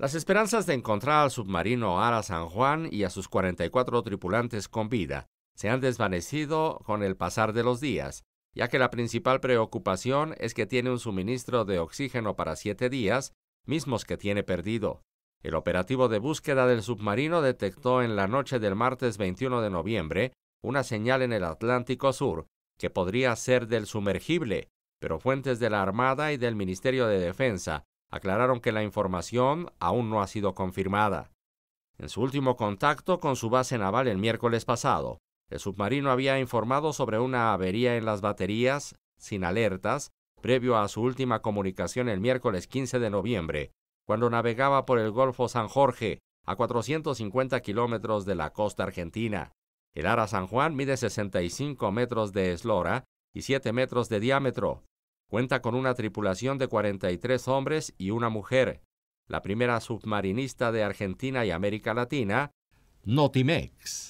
Las esperanzas de encontrar al submarino Ara San Juan y a sus 44 tripulantes con vida se han desvanecido con el pasar de los días, ya que la principal preocupación es que tiene un suministro de oxígeno para siete días, mismos que tiene perdido. El operativo de búsqueda del submarino detectó en la noche del martes 21 de noviembre una señal en el Atlántico Sur que podría ser del sumergible, pero fuentes de la Armada y del Ministerio de Defensa aclararon que la información aún no ha sido confirmada. En su último contacto con su base naval el miércoles pasado, el submarino había informado sobre una avería en las baterías, sin alertas, previo a su última comunicación el miércoles 15 de noviembre, cuando navegaba por el Golfo San Jorge, a 450 kilómetros de la costa argentina. El ara San Juan mide 65 metros de eslora y 7 metros de diámetro, Cuenta con una tripulación de 43 hombres y una mujer, la primera submarinista de Argentina y América Latina, Notimex.